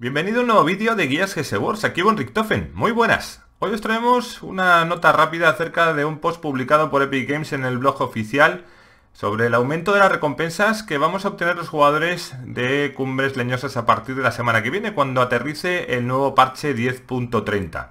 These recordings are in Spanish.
Bienvenido a un nuevo vídeo de Guías GSWords, aquí Von Richtofen, muy buenas. Hoy os traemos una nota rápida acerca de un post publicado por Epic Games en el blog oficial sobre el aumento de las recompensas que vamos a obtener los jugadores de Cumbres Leñosas a partir de la semana que viene, cuando aterrice el nuevo parche 10.30.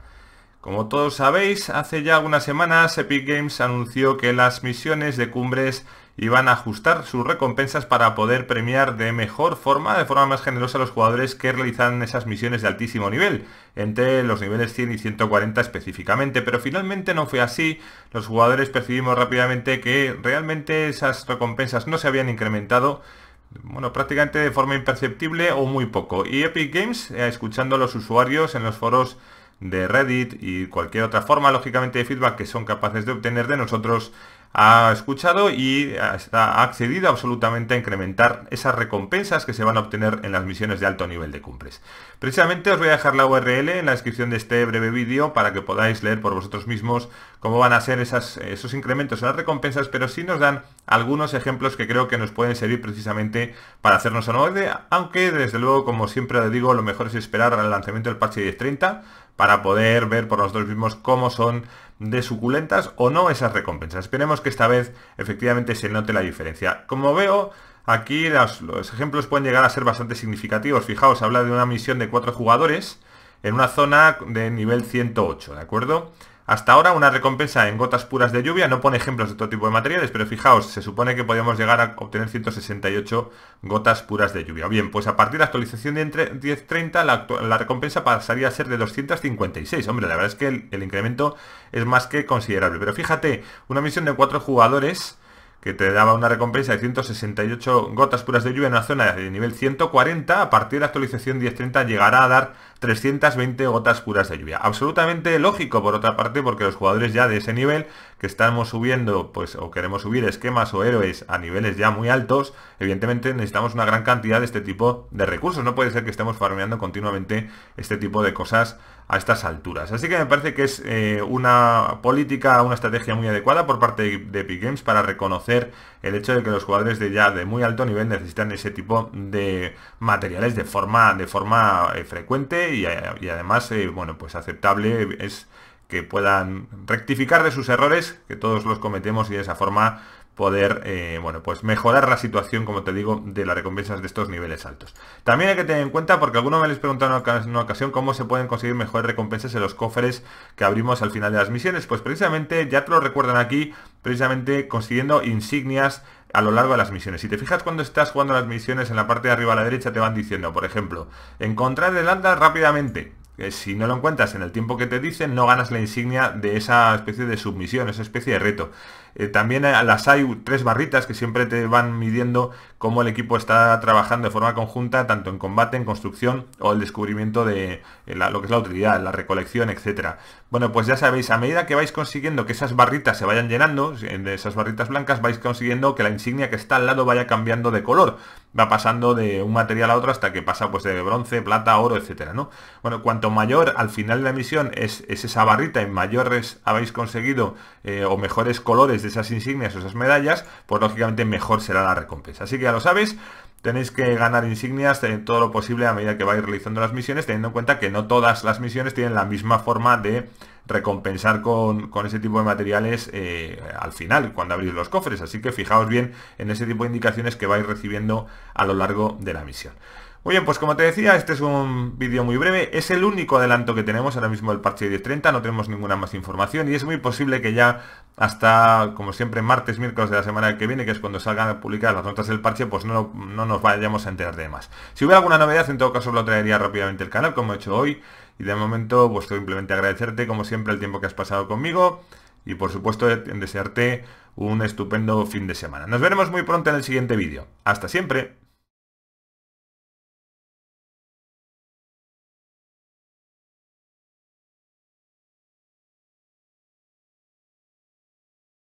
Como todos sabéis, hace ya algunas semanas Epic Games anunció que las misiones de Cumbres y van a ajustar sus recompensas para poder premiar de mejor forma, de forma más generosa a los jugadores que realizan esas misiones de altísimo nivel, entre los niveles 100 y 140 específicamente, pero finalmente no fue así, los jugadores percibimos rápidamente que realmente esas recompensas no se habían incrementado bueno, prácticamente de forma imperceptible o muy poco. Y Epic Games, eh, escuchando a los usuarios en los foros de Reddit y cualquier otra forma, lógicamente, de feedback que son capaces de obtener de nosotros, ha escuchado y eh, ha accedido absolutamente a incrementar esas recompensas que se van a obtener en las misiones de alto nivel de cumbres. Precisamente os voy a dejar la URL en la descripción de este breve vídeo para que podáis leer por vosotros mismos cómo van a ser esos incrementos en las recompensas, pero sí nos dan algunos ejemplos que creo que nos pueden servir precisamente para hacernos a idea aunque desde luego, como siempre os digo, lo mejor es esperar al lanzamiento del parche 10.30 para poder ver por nosotros mismos cómo son de suculentas o no esas recompensas. Esperemos que esta vez efectivamente se note la diferencia. Como veo, aquí los, ejemplos pueden llegar a ser bastante significativos. Fijaos, habla de una misión de cuatro jugadores en una zona de nivel 108, ¿de acuerdo? Hasta ahora una recompensa en gotas puras de lluvia, no pone ejemplos de otro tipo de materiales, pero fijaos, se supone que podíamos llegar a obtener 168 gotas puras de lluvia. Bien, pues a partir de la actualización de 10.30 la, la, recompensa pasaría a ser de 256. Hombre, la verdad es que el, el incremento es más que considerable. Pero fíjate, una misión de 4 jugadores que te daba una recompensa de 168 gotas puras de lluvia en la zona de nivel 140. A partir de la actualización 10.30 llegará a dar 320 gotas puras de lluvia. Absolutamente lógico, por otra parte, porque los jugadores ya de ese nivel que estamos subiendo, pues, o queremos subir esquemas o héroes a niveles ya muy altos, evidentemente necesitamos una gran cantidad de este tipo de recursos. No puede ser que estemos farmeando continuamente este tipo de cosas a estas alturas. Así que me parece que es eh, una política, una estrategia muy adecuada por parte de Epic Games para reconocer el hecho de que los jugadores de ya de muy alto nivel necesitan ese tipo de materiales de forma, de forma eh, frecuente y, eh, además, bueno, pues aceptable es que puedan rectificar de sus errores, que todos los cometemos y de esa forma poder eh, bueno, pues mejorar la situación, como te digo, de las recompensas de estos niveles altos. También hay que tener en cuenta, porque algunos me les preguntaron en una ocasión cómo se pueden conseguir mejores recompensas en los cofres que abrimos al final de las misiones. Pues precisamente, ya te lo recuerdan aquí, precisamente consiguiendo insignias a lo largo de las misiones. Si te fijas cuando estás jugando las misiones, en la parte de arriba a la derecha te van diciendo, por ejemplo, encontrar el anda rápidamente si no lo encuentras en el tiempo que te dicen, no ganas la insignia de esa especie de submisión, esa especie de reto. Eh, también eh, las hay tres barritas que siempre te van midiendo cómo el equipo está trabajando de forma conjunta, tanto en combate, en construcción o el descubrimiento de eh, lo que es la utilidad, la recolección, etc. Bueno, pues ya sabéis, a medida que vais consiguiendo que esas barritas se vayan llenando, de esas barritas blancas, vais consiguiendo que la insignia que está al lado vaya cambiando de color va pasando de un material a otro hasta que pasa pues de bronce, plata, oro, etcétera, ¿no? Bueno, cuanto mayor al final de la misión es, esa barrita y mayores habéis conseguido eh, o mejores colores de esas insignias o esas medallas, pues lógicamente mejor será la recompensa. Así que ya lo sabéis, tenéis que ganar insignias eh, todo lo posible a medida que vais realizando las misiones, teniendo en cuenta que no todas las misiones tienen la misma forma de recompensar con, con ese tipo de materiales eh, al final, cuando abrís los cofres. Así que fijaos bien en ese tipo de indicaciones que vais recibiendo a lo largo de la misión. Muy bien, pues como te decía, este es un vídeo muy breve, es el único adelanto que tenemos ahora mismo del parche 1030, no tenemos ninguna más información y es muy posible que ya hasta, como siempre, martes, miércoles de la semana que viene, que es cuando salgan a publicar las notas del parche, pues no, no nos vayamos a enterar de más. Si hubiera alguna novedad, en todo caso lo traería rápidamente el canal, como he hecho hoy. Y de momento, pues simplemente agradecerte como siempre el tiempo que has pasado conmigo y por supuesto desearte un estupendo fin de semana. Nos veremos muy pronto en el siguiente vídeo. Hasta siempre.